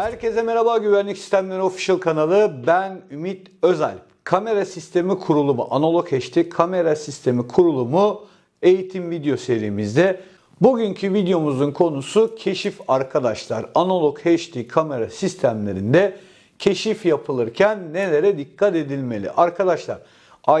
Herkese merhaba Güvenlik Sistemleri Official kanalı. Ben Ümit Özel. Kamera Sistemi Kurulumu, analog HD Kamera Sistemi Kurulumu eğitim video serimizde. Bugünkü videomuzun konusu keşif arkadaşlar. Analog HD kamera sistemlerinde keşif yapılırken nelere dikkat edilmeli? Arkadaşlar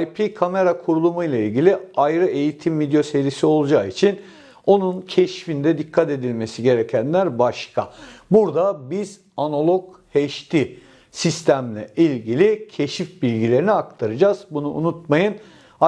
IP kamera kurulumu ile ilgili ayrı eğitim video serisi olacağı için onun keşfinde dikkat edilmesi gerekenler başka. Burada biz analog HD sistemle ilgili keşif bilgilerini aktaracağız. Bunu unutmayın.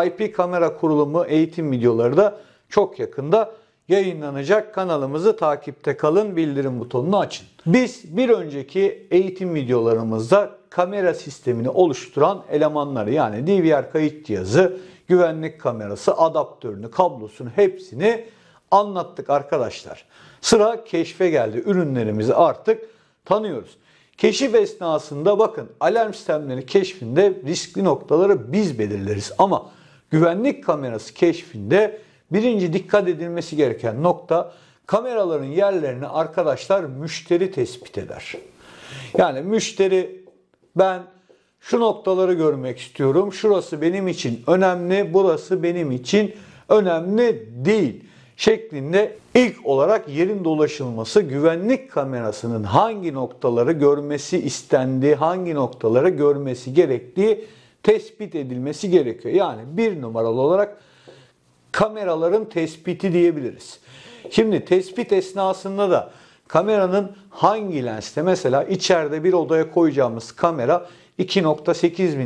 IP kamera kurulumu eğitim videoları da çok yakında yayınlanacak. Kanalımızı takipte kalın, bildirim butonunu açın. Biz bir önceki eğitim videolarımızda kamera sistemini oluşturan elemanları yani DVR kayıt cihazı, güvenlik kamerası, adaptörünü, kablosunu hepsini anlattık arkadaşlar. Sıra keşfe geldi. Ürünlerimizi artık tanıyoruz. Keşif esnasında bakın alarm sistemleri keşfinde riskli noktaları biz belirleriz ama güvenlik kamerası keşfinde birinci dikkat edilmesi gereken nokta kameraların yerlerini arkadaşlar müşteri tespit eder. Yani müşteri ben şu noktaları görmek istiyorum. Şurası benim için önemli, burası benim için önemli değil şeklinde ilk olarak yerin dolaşılması, güvenlik kamerasının hangi noktaları görmesi istendiği, hangi noktaları görmesi gerektiği tespit edilmesi gerekiyor. Yani bir numaralı olarak kameraların tespiti diyebiliriz. Şimdi tespit esnasında da kameranın hangi lenste mesela içeride bir odaya koyacağımız kamera 2.8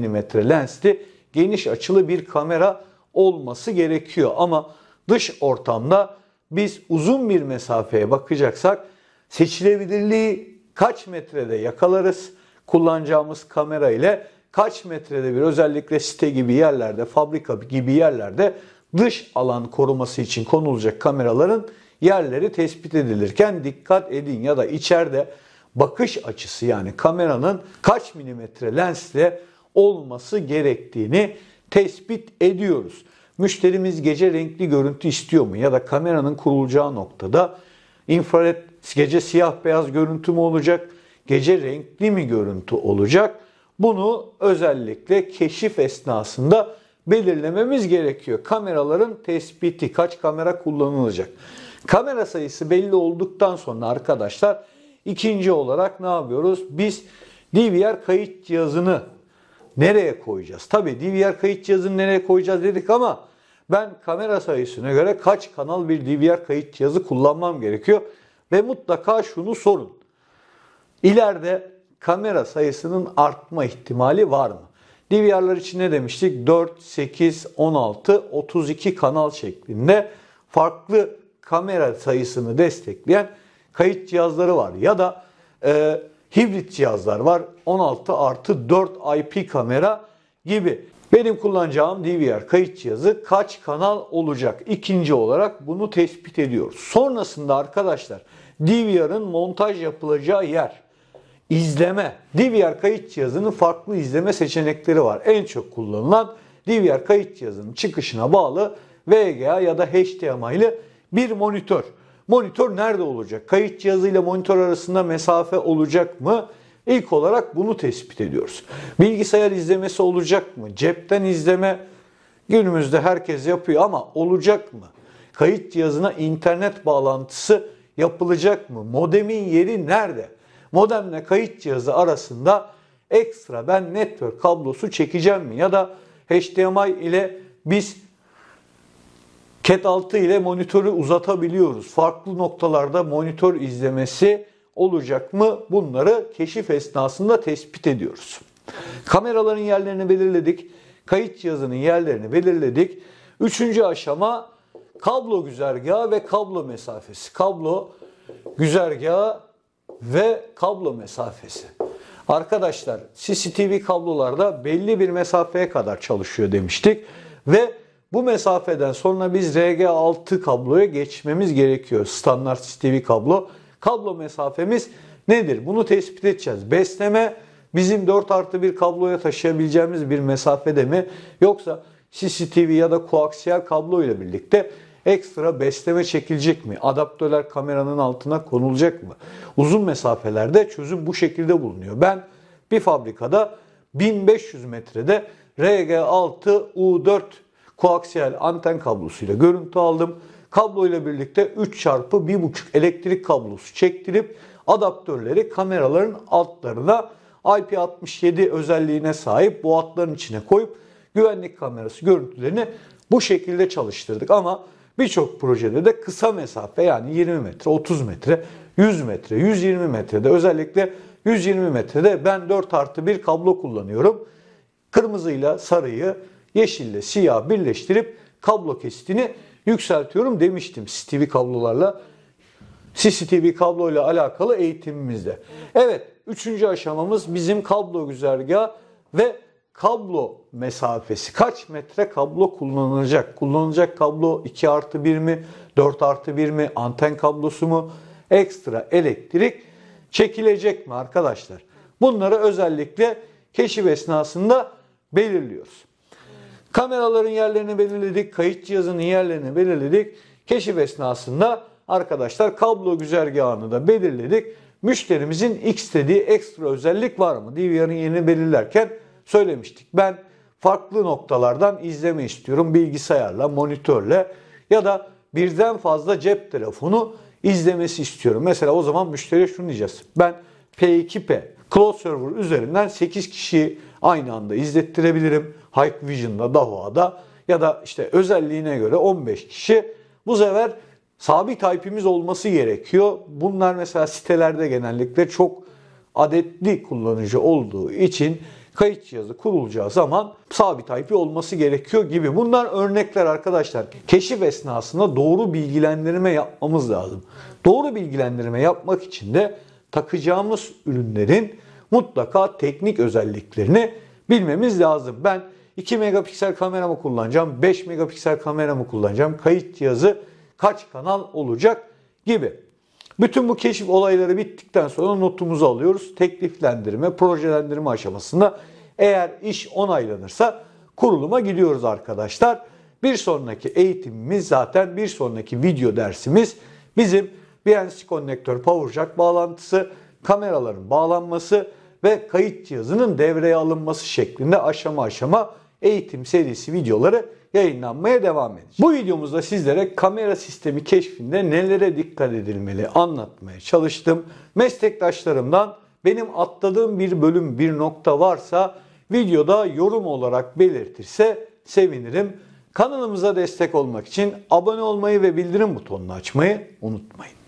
mm lensli geniş açılı bir kamera olması gerekiyor. Ama dış ortamda biz uzun bir mesafeye bakacaksak seçilebilirliği kaç metrede yakalarız? Kullanacağımız kamera ile kaç metrede bir özellikle site gibi yerlerde, fabrika gibi yerlerde dış alan koruması için konulacak kameraların yerleri tespit edilirken dikkat edin ya da içeride bakış açısı yani kameranın kaç milimetre lensle olması gerektiğini tespit ediyoruz. Müşterimiz gece renkli görüntü istiyor mu? Ya da kameranın kurulacağı noktada infrared gece siyah beyaz görüntü mü olacak? Gece renkli mi görüntü olacak? Bunu özellikle keşif esnasında belirlememiz gerekiyor. Kameraların tespiti, kaç kamera kullanılacak? Kamera sayısı belli olduktan sonra arkadaşlar ikinci olarak ne yapıyoruz? Biz DVR kayıt cihazını nereye koyacağız? Tabi DVR kayıt cihazını nereye koyacağız dedik ama ben kamera sayısına göre kaç kanal bir DVR kayıt cihazı kullanmam gerekiyor. Ve mutlaka şunu sorun. İleride kamera sayısının artma ihtimali var mı? DVR'lar için ne demiştik? 4, 8, 16, 32 kanal şeklinde farklı kamera sayısını destekleyen kayıt cihazları var. Ya da e, hibrit cihazlar var. 16 artı 4 IP kamera gibi. Benim kullanacağım DVR kayıt cihazı kaç kanal olacak? İkinci olarak bunu tespit ediyoruz. Sonrasında arkadaşlar DVR'ın montaj yapılacağı yer, izleme. DVR kayıt cihazının farklı izleme seçenekleri var. En çok kullanılan DVR kayıt cihazının çıkışına bağlı VGA ya da HDMI ile bir monitör. Monitör nerede olacak? Kayıt cihazıyla monitör arasında mesafe olacak mı? İlk olarak bunu tespit ediyoruz. Bilgisayar izlemesi olacak mı? Cepten izleme günümüzde herkes yapıyor ama olacak mı? Kayıt cihazına internet bağlantısı yapılacak mı? Modemin yeri nerede? Modemle kayıt cihazı arasında ekstra ben network kablosu çekeceğim mi? Ya da HDMI ile biz CAT 6 ile monitörü uzatabiliyoruz. Farklı noktalarda monitör izlemesi olacak mı? Bunları keşif esnasında tespit ediyoruz. Kameraların yerlerini belirledik. Kayıt cihazının yerlerini belirledik. Üçüncü aşama kablo güzergahı ve kablo mesafesi. Kablo güzergahı ve kablo mesafesi. Arkadaşlar CCTV kablolarda belli bir mesafeye kadar çalışıyor demiştik. Ve bu mesafeden sonra biz RG6 kabloya geçmemiz gerekiyor. Standart CTV kablo. Kablo mesafemiz nedir? Bunu tespit edeceğiz. Besleme bizim 4 artı 1 kabloya taşıyabileceğimiz bir mesafede mi? Yoksa CCTV ya da koaksiyel kablo ile birlikte ekstra besleme çekilecek mi? Adaptörler kameranın altına konulacak mı? Uzun mesafelerde çözüm bu şekilde bulunuyor. Ben bir fabrikada 1500 metrede RG6 U4 koaksiyel anten kablosuyla görüntü aldım. Kabloyla birlikte 3 çarpı 1,5 elektrik kablosu çektirip adaptörleri kameraların altlarına IP67 özelliğine sahip bu hatların içine koyup güvenlik kamerası görüntülerini bu şekilde çalıştırdık. Ama birçok projede de kısa mesafe yani 20 metre, 30 metre, 100 metre, 120 metrede özellikle 120 metrede ben 4 artı 1 kablo kullanıyorum. Kırmızıyla sarıyı yeşille siyah birleştirip kablo kesitini yükseltiyorum demiştim CCTV kablolarla. CCTV kabloyla alakalı eğitimimizde. Evet, üçüncü aşamamız bizim kablo güzergahı ve kablo mesafesi. Kaç metre kablo kullanılacak? Kullanılacak kablo 2 artı 1 mi? 4 artı 1 mi? Anten kablosu mu? Ekstra elektrik çekilecek mi arkadaşlar? Bunları özellikle keşif esnasında belirliyoruz. Kameraların yerlerini belirledik, kayıt cihazının yerlerini belirledik. Keşif esnasında arkadaşlar kablo güzergahını da belirledik. Müşterimizin istediği ekstra özellik var mı? DVR'ın yerini belirlerken söylemiştik. Ben farklı noktalardan izleme istiyorum. Bilgisayarla, monitörle ya da birden fazla cep telefonu izlemesi istiyorum. Mesela o zaman müşteriye şunu diyeceğiz. Ben P2P Cloud Server üzerinden 8 kişi aynı anda izlettirebilirim. Hike Vision'da, Dahua'da ya da işte özelliğine göre 15 kişi. Bu sefer sabit IP'miz olması gerekiyor. Bunlar mesela sitelerde genellikle çok adetli kullanıcı olduğu için kayıt cihazı kurulacağı zaman sabit IP olması gerekiyor gibi. Bunlar örnekler arkadaşlar. Keşif esnasında doğru bilgilendirme yapmamız lazım. Doğru bilgilendirme yapmak için de takacağımız ürünlerin mutlaka teknik özelliklerini bilmemiz lazım. Ben 2 megapiksel kameramı kullanacağım, 5 megapiksel kameramı kullanacağım, kayıt cihazı kaç kanal olacak gibi. Bütün bu keşif olayları bittikten sonra notumuzu alıyoruz. Tekliflendirme, projelendirme aşamasında eğer iş onaylanırsa kuruluma gidiyoruz arkadaşlar. Bir sonraki eğitimimiz zaten bir sonraki video dersimiz bizim BNC power jack bağlantısı kameraların bağlanması ve kayıt cihazının devreye alınması şeklinde aşama aşama eğitim serisi videoları yayınlanmaya devam edecek. Bu videomuzda sizlere kamera sistemi keşfinde nelere dikkat edilmeli anlatmaya çalıştım. Meslektaşlarımdan benim atladığım bir bölüm bir nokta varsa videoda yorum olarak belirtirse sevinirim. Kanalımıza destek olmak için abone olmayı ve bildirim butonunu açmayı unutmayın.